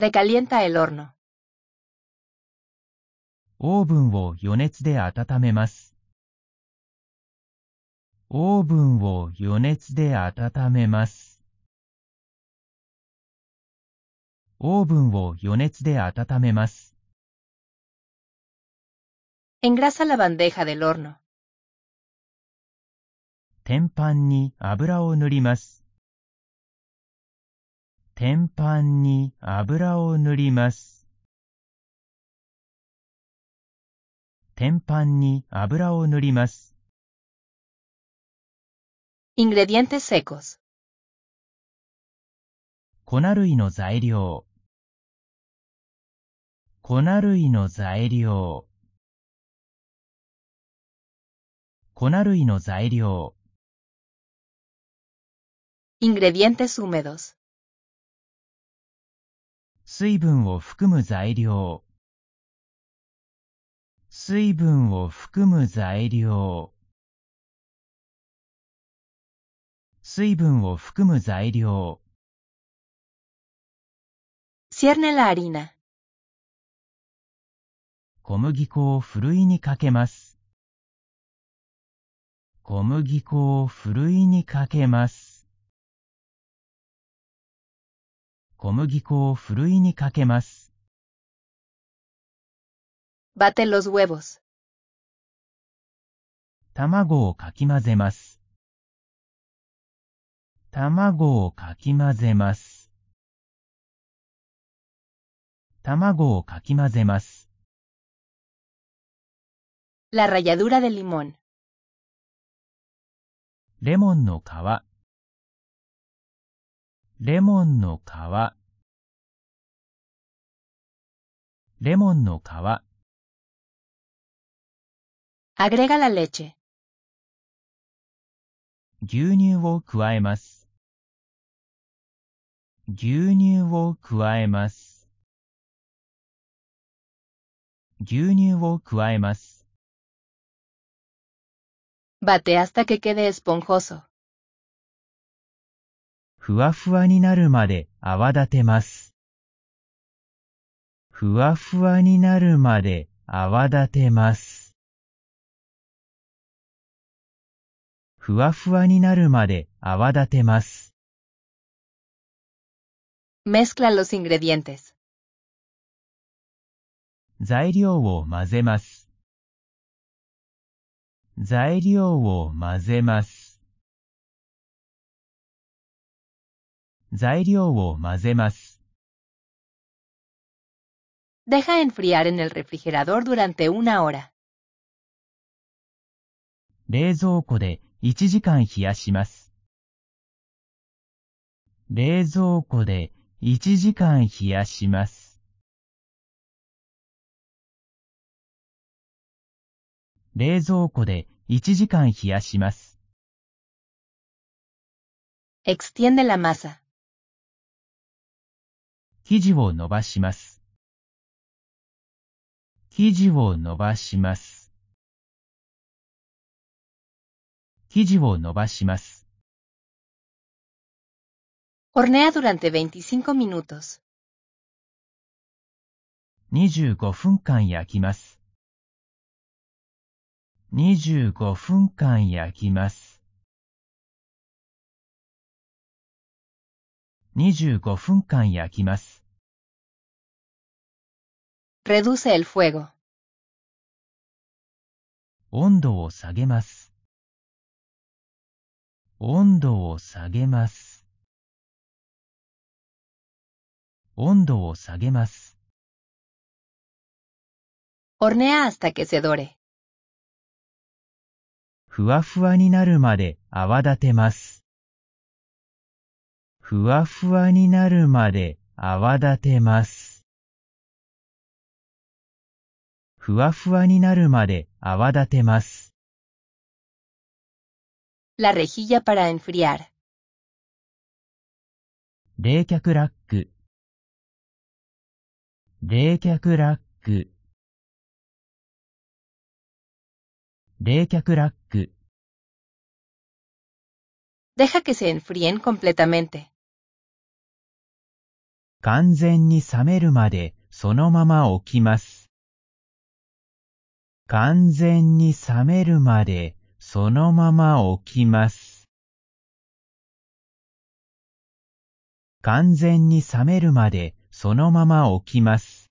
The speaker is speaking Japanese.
r c a l i e n t a el horno. オーブンを余熱で温めます。オーブンを余熱で温めます。オーブンを余熱で温めます。Engrasa la bandeja del horno. 天板に油を塗ります。天板に油を塗ります。天板に油を塗ります。Ingredientes secos 粉類の材料粉類の材料粉類の材料 Ingredientes húmedos 水分を含む材料水分を含む材料水分を含む材料 cierne la harina 小麦粉をふるいにかけます小麦粉をふるいにかけます小麦粉をふるいにかけます。Bate los huevos. 卵をかき混ぜます。卵をかき混ぜます。卵をかき混ぜます。La ralladura del i m ó n レモンの皮。レモンの皮レモンの皮アグレガラレチェ牛乳を加えます牛乳を加えます牛乳を加えます。バテ hasta que quede esponjoso。ふわふわになるまで泡立てます。ふわふわになるまで泡立てます。ふわふわになるまで泡立てます。Mezcla los ingredientes. 材料を混ぜます。材料を混ぜます。材料を混ぜます。Deja enfriar en el refrigerador durante una hora. 冷蔵庫で1時間冷やします。冷蔵庫で1時間冷やします。冷蔵庫で1時間冷やします。extiende la masa. 生地を伸ばします。生地を伸ばします。生地を伸ばします。Hornea durante 25 minutos. 25分間焼きます。25分間焼きます。25分間焼きます。Reduce el fuego. 温度を下げます。温度を下げます。温度を下げます。Hornea hasta que se dore. ふわふわになるまで泡立てます。ふわふわになるまで泡立てます。ふわふわになるまで泡立てます。La rejilla para enfriar. 冷却ラック冷却ラック冷却ラック Deja que se enfríen completamente. 完全に冷めるまでそのまま置きます。完全に冷めるまでそのまま置きます。完全に冷めるまでそのまま置きます。